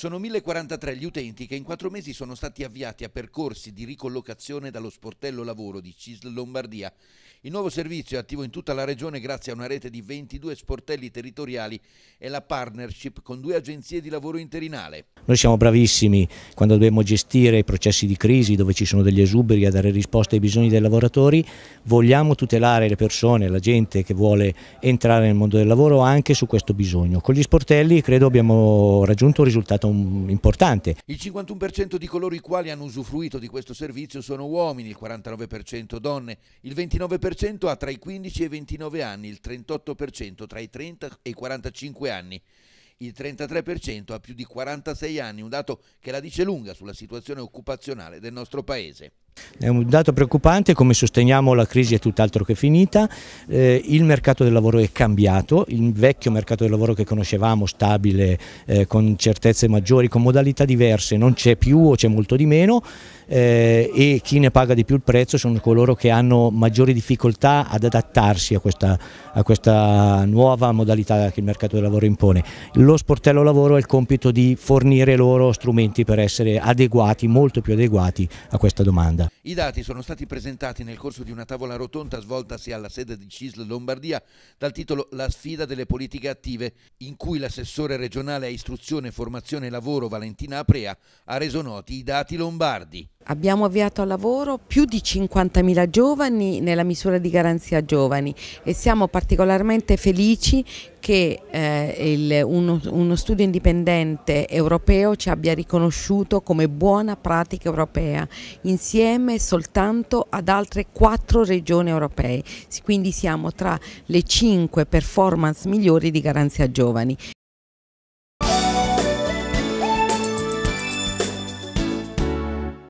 Sono 1043 gli utenti che in quattro mesi sono stati avviati a percorsi di ricollocazione dallo sportello lavoro di CISL Lombardia. Il nuovo servizio è attivo in tutta la regione grazie a una rete di 22 sportelli territoriali e la partnership con due agenzie di lavoro interinale. Noi siamo bravissimi quando dobbiamo gestire i processi di crisi dove ci sono degli esuberi a dare risposta ai bisogni dei lavoratori. Vogliamo tutelare le persone, la gente che vuole entrare nel mondo del lavoro anche su questo bisogno. Con gli sportelli credo abbiamo raggiunto un risultato importante. Il 51% di coloro i quali hanno usufruito di questo servizio sono uomini, il 49% donne, il 29% ha tra i 15 e i 29 anni, il 38% tra i 30 e i 45 anni il 33% ha più di 46 anni, un dato che la dice lunga sulla situazione occupazionale del nostro Paese. È un dato preoccupante, come sosteniamo la crisi è tutt'altro che finita, eh, il mercato del lavoro è cambiato, il vecchio mercato del lavoro che conoscevamo, stabile, eh, con certezze maggiori, con modalità diverse, non c'è più o c'è molto di meno eh, e chi ne paga di più il prezzo sono coloro che hanno maggiori difficoltà ad adattarsi a questa, a questa nuova modalità che il mercato del lavoro impone. Lo sportello lavoro ha il compito di fornire loro strumenti per essere adeguati, molto più adeguati a questa domanda domanda. I dati sono stati presentati nel corso di una tavola rotonda svoltasi alla sede di CISL Lombardia dal titolo La sfida delle politiche attive, in cui l'assessore regionale a istruzione, formazione e lavoro Valentina Aprea ha reso noti i dati lombardi. Abbiamo avviato al lavoro più di 50.000 giovani nella misura di garanzia giovani e siamo particolarmente felici che eh, il, uno, uno, studio indipendente europeo ci abbia riconosciuto come buona pratica europea insieme soltanto ad altre quattro regioni europee, quindi siamo tra le cinque performance migliori di garanzia giovani.